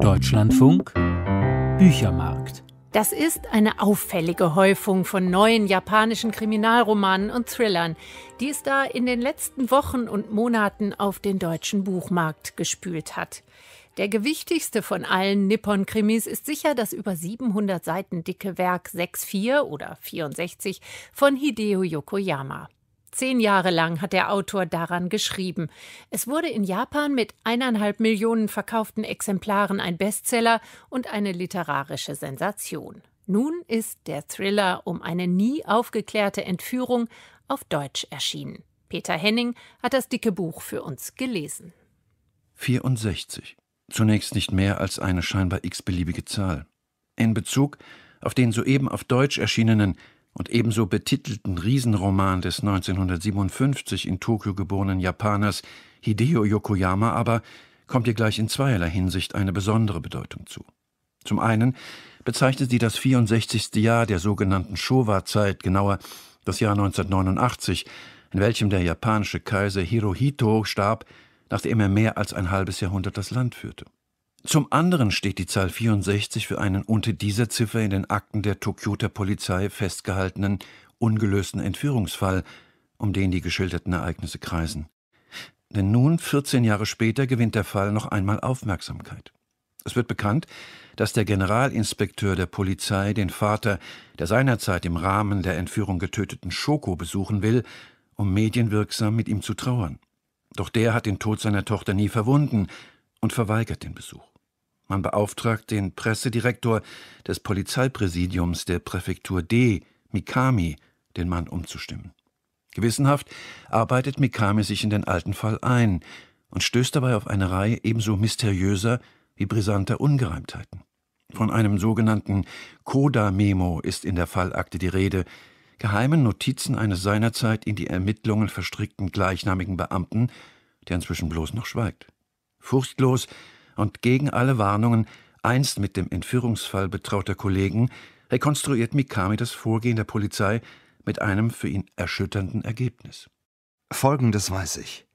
Deutschlandfunk Büchermarkt. Das ist eine auffällige Häufung von neuen japanischen Kriminalromanen und Thrillern, die es da in den letzten Wochen und Monaten auf den deutschen Buchmarkt gespült hat. Der gewichtigste von allen Nippon-Krimis ist sicher das über 700 Seiten dicke Werk 6.4 oder 64 von Hideo Yokoyama. Zehn Jahre lang hat der Autor daran geschrieben. Es wurde in Japan mit eineinhalb Millionen verkauften Exemplaren ein Bestseller und eine literarische Sensation. Nun ist der Thriller um eine nie aufgeklärte Entführung auf Deutsch erschienen. Peter Henning hat das dicke Buch für uns gelesen. 64. Zunächst nicht mehr als eine scheinbar x-beliebige Zahl. In Bezug auf den soeben auf Deutsch erschienenen und ebenso betitelten Riesenroman des 1957 in Tokio geborenen Japaners Hideo Yokoyama aber kommt ihr gleich in zweierlei Hinsicht eine besondere Bedeutung zu. Zum einen bezeichnet sie das 64. Jahr der sogenannten Showa-Zeit, genauer das Jahr 1989, in welchem der japanische Kaiser Hirohito starb, nachdem er mehr als ein halbes Jahrhundert das Land führte. Zum anderen steht die Zahl 64 für einen unter dieser Ziffer in den Akten der Tokioter Polizei festgehaltenen ungelösten Entführungsfall, um den die geschilderten Ereignisse kreisen. Denn nun, 14 Jahre später, gewinnt der Fall noch einmal Aufmerksamkeit. Es wird bekannt, dass der Generalinspekteur der Polizei den Vater, der seinerzeit im Rahmen der Entführung getöteten Schoko besuchen will, um medienwirksam mit ihm zu trauern. Doch der hat den Tod seiner Tochter nie verwunden und verweigert den Besuch. Man beauftragt den Pressedirektor des Polizeipräsidiums der Präfektur D, Mikami, den Mann umzustimmen. Gewissenhaft arbeitet Mikami sich in den alten Fall ein und stößt dabei auf eine Reihe ebenso mysteriöser wie brisanter Ungereimtheiten. Von einem sogenannten Koda-Memo ist in der Fallakte die Rede, geheimen Notizen eines seinerzeit in die Ermittlungen verstrickten gleichnamigen Beamten, der inzwischen bloß noch schweigt. Furchtlos und gegen alle Warnungen einst mit dem Entführungsfall betrauter Kollegen rekonstruiert Mikami das Vorgehen der Polizei mit einem für ihn erschütternden Ergebnis. Folgendes weiß ich.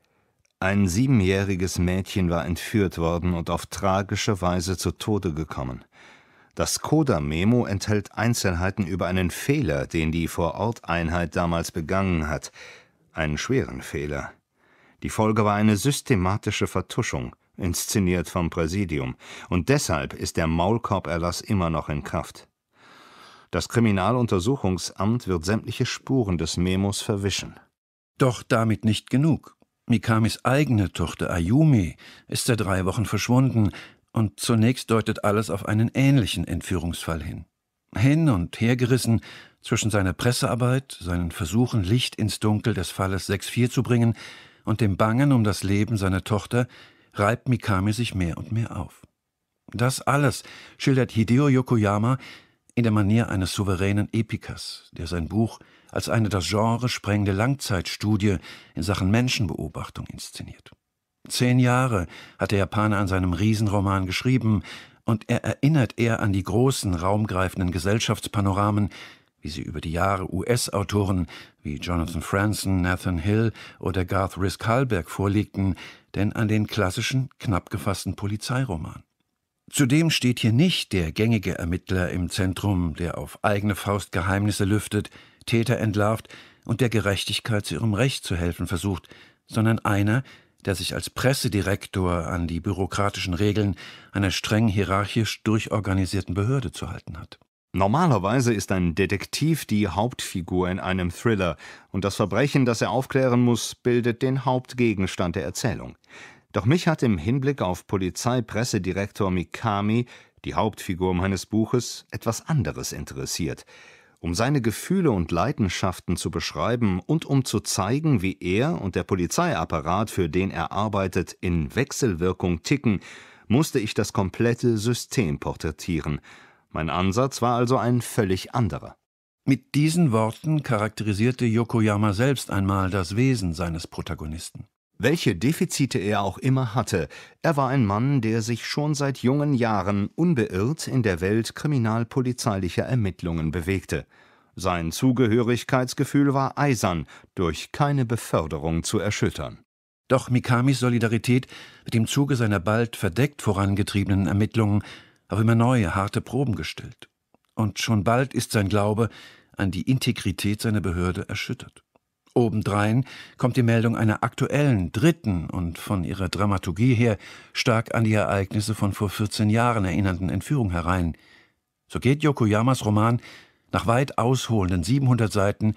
Ein siebenjähriges Mädchen war entführt worden und auf tragische Weise zu Tode gekommen. Das Coda-Memo enthält Einzelheiten über einen Fehler, den die Vororteinheit damals begangen hat. Einen schweren Fehler. Die Folge war eine systematische Vertuschung inszeniert vom Präsidium, und deshalb ist der Maulkorberlass immer noch in Kraft. Das Kriminaluntersuchungsamt wird sämtliche Spuren des Memos verwischen. Doch damit nicht genug. Mikamis eigene Tochter Ayumi ist seit drei Wochen verschwunden, und zunächst deutet alles auf einen ähnlichen Entführungsfall hin. Hin und hergerissen zwischen seiner Pressearbeit, seinen Versuchen, Licht ins Dunkel des Falles 6-4 zu bringen, und dem Bangen um das Leben seiner Tochter, reibt Mikami sich mehr und mehr auf. Das alles schildert Hideo Yokoyama in der Manier eines souveränen Epikers, der sein Buch als eine das Genre sprengende Langzeitstudie in Sachen Menschenbeobachtung inszeniert. Zehn Jahre hat der Japaner an seinem Riesenroman geschrieben, und er erinnert eher an die großen, raumgreifenden Gesellschaftspanoramen, wie sie über die Jahre US-Autoren wie Jonathan Franzen, Nathan Hill oder Garth Risk Halberg vorlegten, denn an den klassischen, knapp gefassten Polizeiroman. Zudem steht hier nicht der gängige Ermittler im Zentrum, der auf eigene Faust Geheimnisse lüftet, Täter entlarvt und der Gerechtigkeit zu ihrem Recht zu helfen versucht, sondern einer, der sich als Pressedirektor an die bürokratischen Regeln einer streng hierarchisch durchorganisierten Behörde zu halten hat. Normalerweise ist ein Detektiv die Hauptfigur in einem Thriller, und das Verbrechen, das er aufklären muss, bildet den Hauptgegenstand der Erzählung. Doch mich hat im Hinblick auf Polizeipressedirektor Mikami, die Hauptfigur meines Buches, etwas anderes interessiert. Um seine Gefühle und Leidenschaften zu beschreiben und um zu zeigen, wie er und der Polizeiapparat, für den er arbeitet, in Wechselwirkung ticken, musste ich das komplette System porträtieren – mein Ansatz war also ein völlig anderer. Mit diesen Worten charakterisierte Yokoyama selbst einmal das Wesen seines Protagonisten. Welche Defizite er auch immer hatte, er war ein Mann, der sich schon seit jungen Jahren unbeirrt in der Welt kriminalpolizeilicher Ermittlungen bewegte. Sein Zugehörigkeitsgefühl war eisern, durch keine Beförderung zu erschüttern. Doch Mikamis Solidarität mit dem Zuge seiner bald verdeckt vorangetriebenen Ermittlungen auf immer neue, harte Proben gestellt. Und schon bald ist sein Glaube an die Integrität seiner Behörde erschüttert. Obendrein kommt die Meldung einer aktuellen, dritten und von ihrer Dramaturgie her stark an die Ereignisse von vor 14 Jahren erinnernden Entführung herein. So geht Yokoyamas Roman nach weit ausholenden 700 Seiten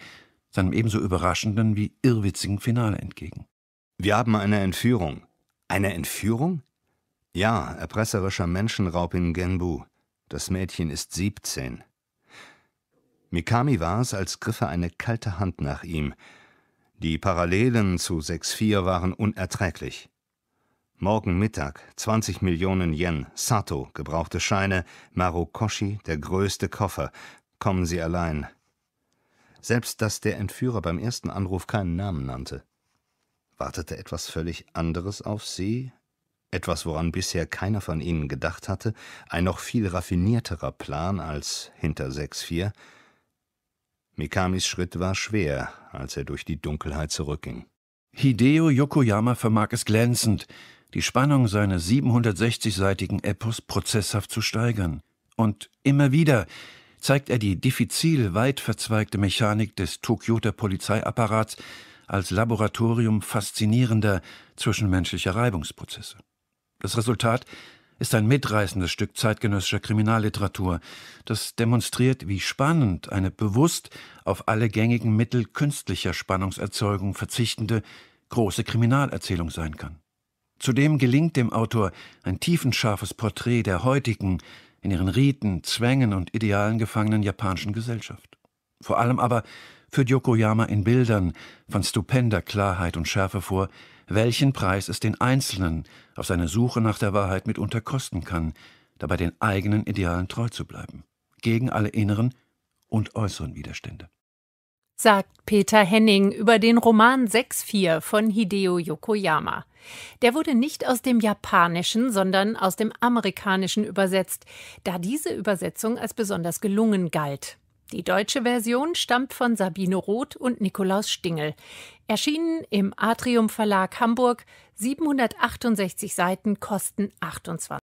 seinem ebenso überraschenden wie irrwitzigen Finale entgegen. Wir haben eine Entführung. Eine Entführung? Ja, erpresserischer Menschenraub in Genbu. Das Mädchen ist 17. Mikami war es, als griffe eine kalte Hand nach ihm. Die Parallelen zu 6-4 waren unerträglich. Morgen Mittag 20 Millionen Yen, Sato, gebrauchte Scheine, Marukoshi, der größte Koffer. Kommen Sie allein. Selbst dass der Entführer beim ersten Anruf keinen Namen nannte. Wartete etwas völlig anderes auf sie etwas, woran bisher keiner von ihnen gedacht hatte, ein noch viel raffinierterer Plan als hinter 6-4. Mikamis Schritt war schwer, als er durch die Dunkelheit zurückging. Hideo Yokoyama vermag es glänzend, die Spannung seines 760-seitigen Epos prozesshaft zu steigern. Und immer wieder zeigt er die diffizil weit verzweigte Mechanik des Tokioter Polizeiapparats als Laboratorium faszinierender zwischenmenschlicher Reibungsprozesse. Das Resultat ist ein mitreißendes Stück zeitgenössischer Kriminalliteratur, das demonstriert, wie spannend eine bewusst auf alle gängigen Mittel künstlicher Spannungserzeugung verzichtende große Kriminalerzählung sein kann. Zudem gelingt dem Autor ein tiefenscharfes Porträt der heutigen, in ihren Riten, Zwängen und Idealen gefangenen japanischen Gesellschaft. Vor allem aber führt Yokoyama in Bildern von stupender Klarheit und Schärfe vor, welchen Preis es den Einzelnen auf seiner Suche nach der Wahrheit mitunter kosten kann, dabei den eigenen Idealen treu zu bleiben, gegen alle inneren und äußeren Widerstände. Sagt Peter Henning über den Roman 6.4 von Hideo Yokoyama. Der wurde nicht aus dem Japanischen, sondern aus dem Amerikanischen übersetzt, da diese Übersetzung als besonders gelungen galt. Die deutsche Version stammt von Sabine Roth und Nikolaus Stingel. Erschienen im Atrium Verlag Hamburg, 768 Seiten kosten 28.